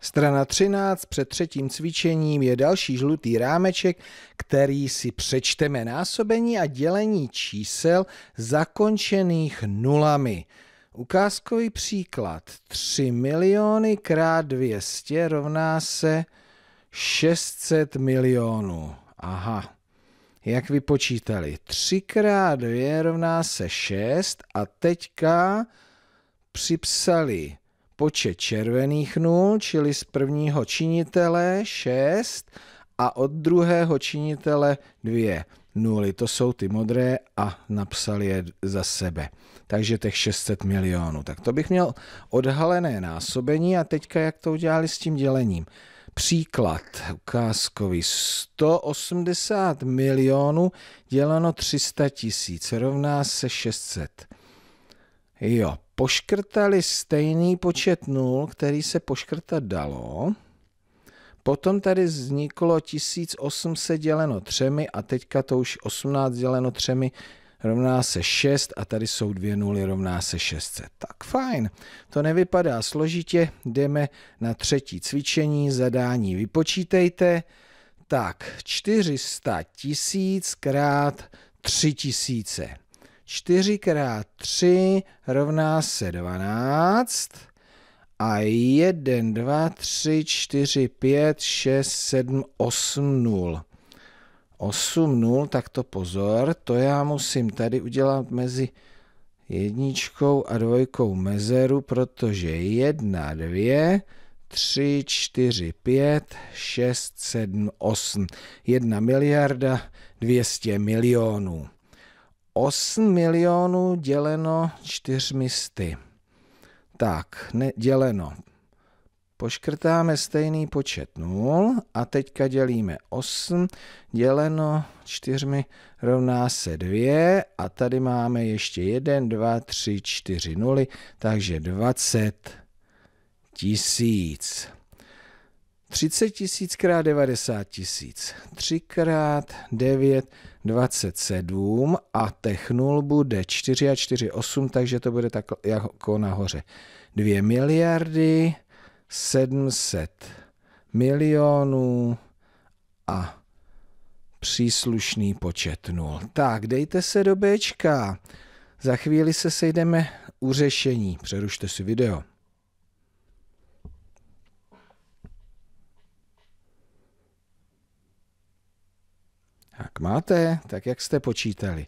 Strana 13 před třetím cvičením je další žlutý rámeček, který si přečteme násobení a dělení čísel zakončených nulami. Ukázkový příklad 3 miliony krát 200 rovná se 600 milionů. Aha. Jak vypočítali? 3 krát 2 rovná se 6 a teďka připsali počet červených nul, čili z prvního činitele 6 a od druhého činitele 2 nuly. To jsou ty modré a napsal je za sebe. Takže těch 600 milionů. Tak to bych měl odhalené násobení a teďka jak to udělali s tím dělením. Příklad ukázkový 180 milionů děleno 300 tisíc rovná se 600. Jo, poškrtali stejný počet nul, který se poškrtat dalo. Potom tady vzniklo 1800 děleno třemi a teďka to už 18 děleno třemi rovná se 6 a tady jsou dvě nuly rovná se 600. Tak fajn, to nevypadá složitě, jdeme na třetí cvičení, zadání vypočítejte. Tak, 400 tisíc krát 3000. 4 x 3 rovná se 12. A 1, 2, 3, 4, 5, 6, 7, 8, 0. 8, 0, tak to pozor, to já musím tady udělat mezi jedničkou a dvojkou mezeru, protože 1, 2, 3, 4, 5, 6, 7, 8. 1 miliarda 200 milionů. 8 milionů děleno sty. Tak, ne, děleno. Poškrtáme stejný počet 0 a teďka dělíme 8 děleno 4 rovná se 2 a tady máme ještě 1, 2, 3, 4 nuly, takže 20 tisíc. 30 tisíc krát 90 tisíc. 3 krát 9, 27 a technul bude 4 a 4, 8, takže to bude tak jako nahoře. 2 miliardy 700 milionů a příslušný počet 0. Tak, dejte se do Bčka. Za chvíli se sejdeme u řešení. Přerušte si video. Tak máte, tak jak jste počítali.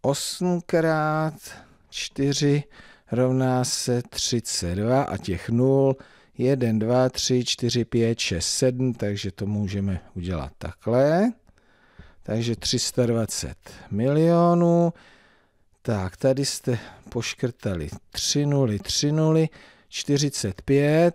8 krát 4 rovná se 32 a těch 0 1, 2, 3, 4, 5, 6, 7, takže to můžeme udělat takhle. Takže 320 milionů. Tak, tady jste poškrtali 3 nuly, 3 nuly, 45,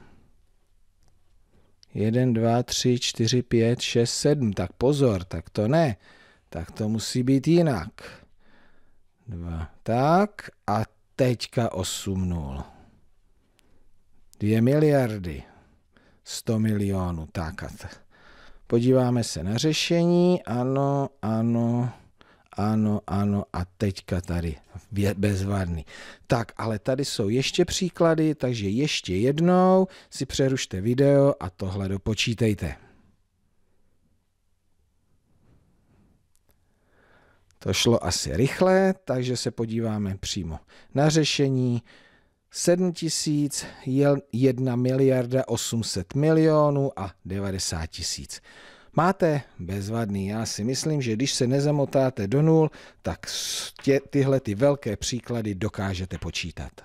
1, 2, 3, 4, 5, 6, 7. Tak pozor, tak to ne. Tak to musí být jinak. 2. Tak a teďka 8 0. 2 miliardy. 100 milionů. Tak a t- podíváme se na řešení. Ano, ano ano, ano a teďka tady, bezvadný. Tak, ale tady jsou ještě příklady, takže ještě jednou si přerušte video a tohle dopočítejte. To šlo asi rychle, takže se podíváme přímo na řešení. 7 tisíc, 1 miliarda 800 milionů a 90 tisíc. Máte bezvadný. Já si myslím, že když se nezamotáte do nul, tak tě, tyhle ty velké příklady dokážete počítat.